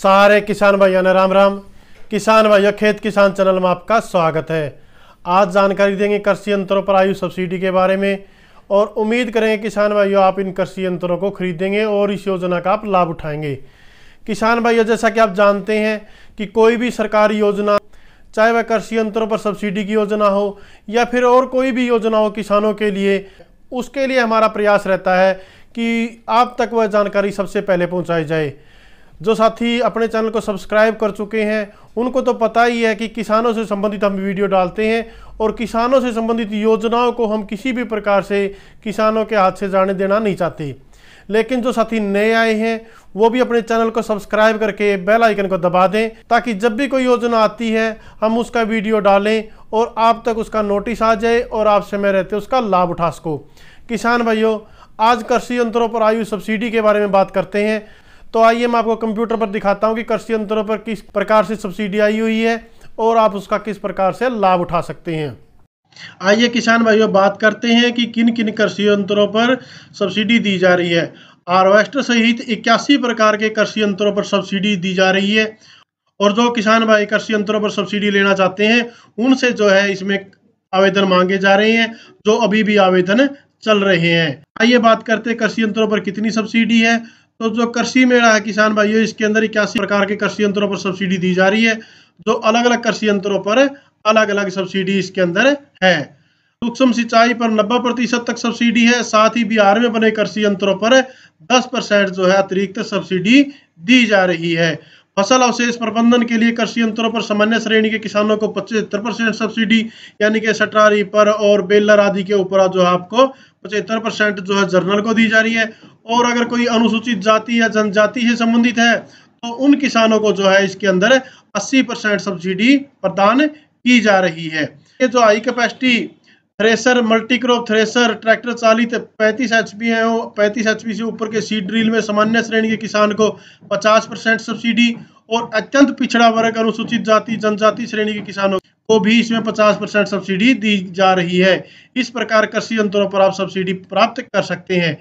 सारे किसान भाइयों ने राम राम किसान भाइयों खेत किसान चैनल में आपका स्वागत है आज जानकारी देंगे कृषि यंत्रों पर आयु सब्सिडी के बारे में और उम्मीद करेंगे किसान भाइयों आप इन कृषि यंत्रों को खरीदेंगे और इस योजना का आप लाभ उठाएंगे किसान भाइयों जैसा कि आप जानते हैं कि कोई भी सरकारी योजना चाहे वह कृषि यंत्रों पर सब्सिडी की योजना हो या फिर और कोई भी योजना हो किसानों के लिए उसके लिए हमारा प्रयास रहता है कि आप तक वह जानकारी सबसे पहले पहुंचाई जाए जो साथी अपने चैनल को सब्सक्राइब कर चुके हैं उनको तो पता ही है कि किसानों से संबंधित हम वीडियो डालते हैं और किसानों से संबंधित योजनाओं को हम किसी भी प्रकार से किसानों के हाथ से जाने देना नहीं चाहते लेकिन जो साथी नए आए हैं वो भी अपने चैनल को सब्सक्राइब करके बेल आइकन को दबा दें ताकि जब भी कोई योजना आती है हम उसका वीडियो डालें और आप तक उसका नोटिस आ जाए और आप समय रहते उसका लाभ उठा सको किसान भाइयों आज कृषि यंत्रों पर आयु सब्सिडी के बारे में बात करते हैं तो आइए मैं आपको कंप्यूटर पर दिखाता हूँ कि कृषि यंत्रों पर किस प्रकार से सब्सिडी आई हुई है और आप उसका किस प्रकार से लाभ उठा सकते हैं आइए किसान भाइयों बात करते हैं कि किन किन कृषि यंत्रों पर सब्सिडी दी जा रही है हार्वेस्टर सहित इक्यासी प्रकार के कृषि यंत्रों पर सब्सिडी दी जा रही है और जो किसान भाई कृषि यंत्रों पर सब्सिडी लेना चाहते हैं उनसे जो है इसमें आवेदन मांगे जा रहे हैं जो अभी भी आवेदन चल रहे हैं आइए बात करते हैं कृषि यंत्रों पर कितनी सब्सिडी है तो जो कृषि मेला है किसान भाइयों इसके अंदर इक्यासी प्रकार के कृषि यंत्रों पर सब्सिडी दी जा रही है जो अलग अलग कृषि यंत्रों पर अलग अलग सब्सिडी इसके अंदर है सूक्ष्म सिंचाई पर 90 प्रतिशत तक सब्सिडी है साथ ही बिहार में बने कृषि यंत्रों पर 10 परसेंट जो है अतिरिक्त सब्सिडी दी जा रही है फसल अवशेष प्रबंधन के लिए कृषि यंत्रों पर सामान्य श्रेणी के किसानों को पचहत्तर परसेंट सब्सिडी यानी कि सटारी पर और बेलर आदि के ऊपर जो है आपको पचहत्तर परसेंट जो है जर्नल को दी जा रही है और अगर कोई अनुसूचित जाति या जनजाति से संबंधित है तो उन किसानों को जो है इसके अंदर अस्सी परसेंट सब्सिडी प्रदान की जा रही है ये जो high capacity thresher multicrop thresher tractor चालित पैंतीस एच पी है पैंतीस एच पी से ऊपर के सीड ड्रिल में सामान्य श्रेणी के किसान को 50 परसेंट सब्सिडी और अत्यंत पिछड़ा वर्ग अनुसूचित जाति जनजाति श्रेणी के किसानों को भी इसमें 50 परसेंट सब्सिडी दी जा रही है इस प्रकार कृषि यंत्रों पर आप सब्सिडी प्राप्त कर सकते हैं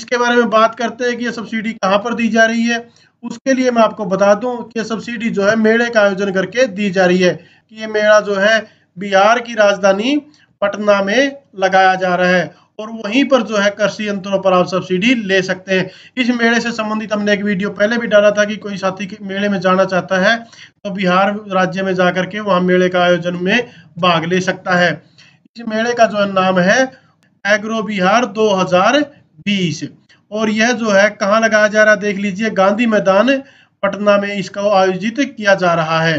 इसके बारे में बात करते हैं कि यह सब्सिडी कहाँ पर दी जा रही है उसके लिए मैं आपको बता दूं कि सब्सिडी जो है मेले का आयोजन करके दी जा रही है कि ये मेला जो है बिहार की राजधानी पटना में लगाया जा रहा है और वहीं पर जो है कृषि यंत्रों पर आप सब्सिडी ले सकते हैं इस मेले से संबंधित हमने एक वीडियो पहले भी डाला था कि कोई साथी मेले में जाना चाहता है तो बिहार राज्य में जाकर के वहाँ मेले का आयोजन में भाग ले सकता है इस मेले का जो नाम है एग्रो बिहार 2020 और यह जो है कहाँ लगाया जा रहा है देख लीजिए गांधी मैदान पटना में इसका आयोजित किया जा रहा है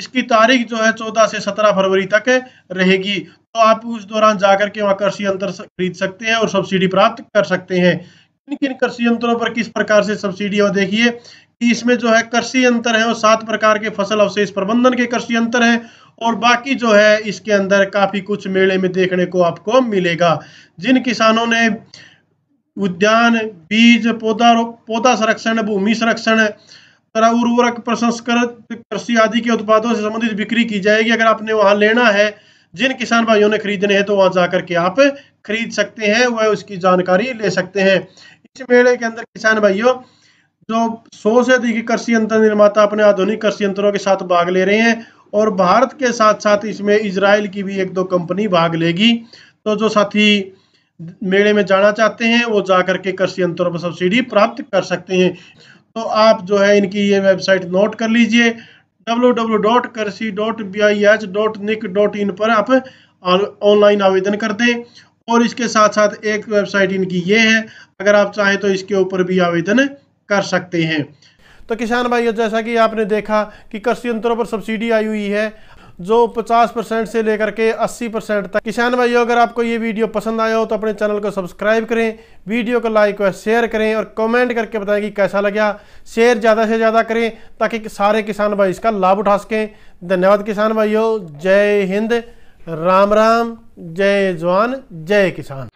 इसकी तारीख जो है चौदह से सत्रह फरवरी तक रहेगी तो आप उस दौरान जाकर के वहाँ कृषि यंत्र खरीद सकते हैं और सब्सिडी प्राप्त कर सकते हैं किन किन कृषि यंत्रों पर किस प्रकार से सब्सिडी और देखिए कि इसमें जो है कृषि यंत्र है और सात प्रकार के फसल अवशेष प्रबंधन के कृषि यंत्र हैं और बाकी जो है इसके अंदर काफी कुछ मेले में देखने को आपको मिलेगा जिन किसानों ने उद्यान बीज पौधा पौधा संरक्षण भूमि संरक्षण तरह उर्वरक प्रसंस्कृत कृषि आदि के उत्पादों से संबंधित बिक्री की जाएगी अगर आपने वहां लेना है जिन किसान भाइयों ने खरीदने हैं तो वहां जाकर के आप खरीद सकते हैं वह उसकी जानकारी ले सकते हैं इस मेले के अंदर किसान भाइयों जो सौ से अधिक कृषि यंत्र निर्माता अपने आधुनिक कृषि यंत्रों के साथ भाग ले रहे हैं और भारत के साथ साथ इसमें इसराइल की भी एक दो कंपनी भाग लेगी तो जो साथी मेले में जाना चाहते हैं वो जाकर के कृषि यंत्रों पर सब्सिडी प्राप्त कर सकते हैं तो आप जो है इनकी ये वेबसाइट नोट कर लीजिए डब्ल्यू पर आप ऑनलाइन आवेदन कर दें और इसके साथ साथ एक वेबसाइट इनकी ये है अगर आप चाहें तो इसके ऊपर भी आवेदन कर सकते हैं तो किसान भाई जैसा कि आपने देखा कि कृषि यंत्रों पर सब्सिडी आई हुई है जो 50 परसेंट से लेकर के 80 परसेंट तक किसान भाइयों अगर आपको ये वीडियो पसंद आया हो तो अपने चैनल को सब्सक्राइब करें वीडियो को लाइक और शेयर करें और कमेंट करके बताएं कि कैसा लगा शेयर ज़्यादा से ज़्यादा करें ताकि सारे किसान भाई इसका लाभ उठा सकें धन्यवाद किसान भाइयों जय हिंद राम राम जय जवान जय किसान